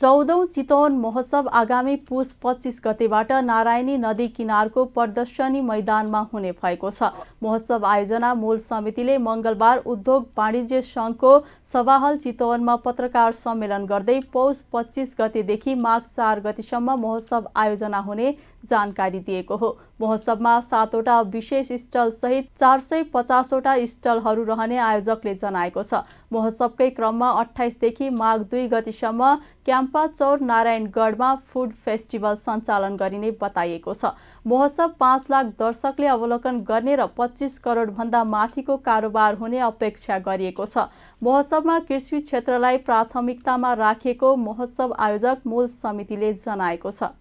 चौधौँ चितवन महोत्सव आगामी पुष पच्चिस गतेबाट नारायणी नदी किनारको प्रदर्शनी मैदानमा हुने भएको छ महोत्सव आयोजना मूल समितिले मङ्गलबार उद्योग वाणिज्य सङ्घको सभाहल चितवनमा पत्रकार सम्मेलन गर्दै पौष पच्चिस गतेदेखि माघ चार गतिसम्म महोत्सव आयोजना हुने जानकारी दिएको हो महोत्सवमा सातवटा विशेष स्टलसहित चार सय पचासवटा स्टलहरू रहने आयोजकले जनाएको छ महोत्सवकै क्रममा अठाइसदेखि माघ दुई गतिसम्म क्याम्पा चौर नारायणगढमा फुड फेस्टिभल सञ्चालन गरिने बताइएको छ महोत्सव पाँच लाख दर्शकले अवलोकन गर्ने र पच्चिस करोडभन्दा माथिको कारोबार हुने अपेक्षा गरिएको छ महोत्सवमा कृषि क्षेत्रलाई प्राथमिकतामा राखिएको महोत्सव आयोजक मूल समितिले जनाएको छ